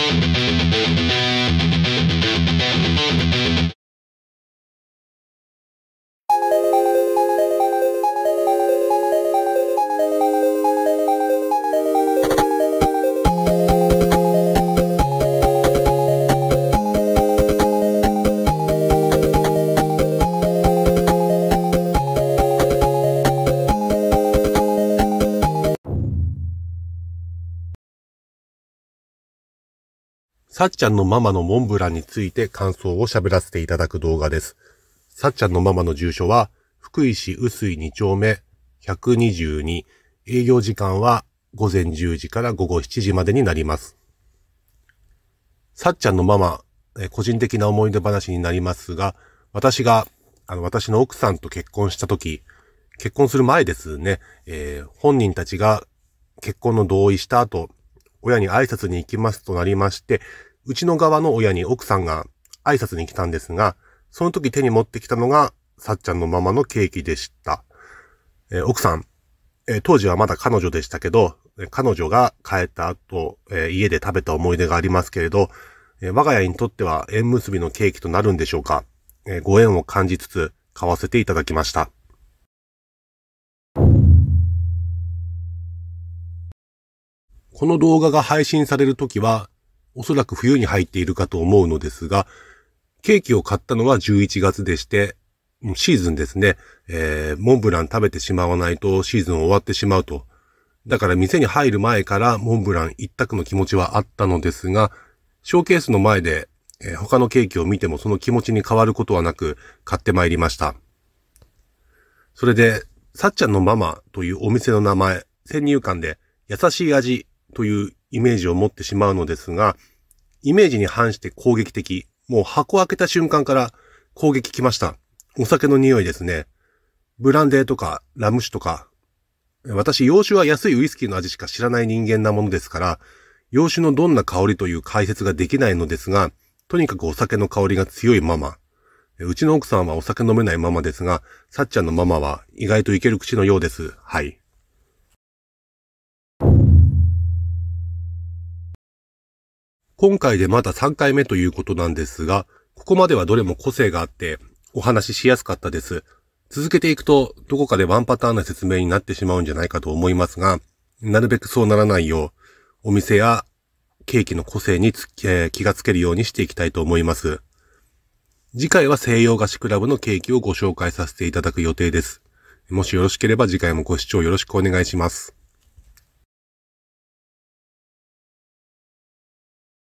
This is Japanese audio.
Thank you. さっちゃんのママのモンブランについて感想を喋らせていただく動画です。さっちゃんのママの住所は、福井市薄井2丁目122、営業時間は午前10時から午後7時までになります。さっちゃんのママ、え個人的な思い出話になりますが、私が、あの、私の奥さんと結婚した時、結婚する前ですね、えー、本人たちが結婚の同意した後、親に挨拶に行きますとなりまして、うちの側の親に奥さんが挨拶に来たんですが、その時手に持ってきたのが、さっちゃんのママのケーキでした。えー、奥さん、えー、当時はまだ彼女でしたけど、彼女が帰った後、えー、家で食べた思い出がありますけれど、え我が家にとっては縁結びのケーキとなるんでしょうか、えご縁を感じつつ買わせていただきました。この動画が配信される時は、おそらく冬に入っているかと思うのですが、ケーキを買ったのは11月でして、シーズンですね、えー、モンブラン食べてしまわないとシーズン終わってしまうと。だから店に入る前からモンブラン一択の気持ちはあったのですが、ショーケースの前で、えー、他のケーキを見てもその気持ちに変わることはなく買ってまいりました。それで、さっちゃんのママというお店の名前、先入観で優しい味というイメージを持ってしまうのですが、イメージに反して攻撃的。もう箱を開けた瞬間から攻撃来ました。お酒の匂いですね。ブランデーとかラム酒とか。私、洋酒は安いウイスキーの味しか知らない人間なものですから、洋酒のどんな香りという解説ができないのですが、とにかくお酒の香りが強いまま。うちの奥さんはお酒飲めないままですが、さっちゃんのママは意外といける口のようです。はい。今回でまだ3回目ということなんですが、ここまではどれも個性があってお話ししやすかったです。続けていくと、どこかでワンパターンな説明になってしまうんじゃないかと思いますが、なるべくそうならないよう、お店やケーキの個性につ、えー、気がつけるようにしていきたいと思います。次回は西洋菓子クラブのケーキをご紹介させていただく予定です。もしよろしければ次回もご視聴よろしくお願いします。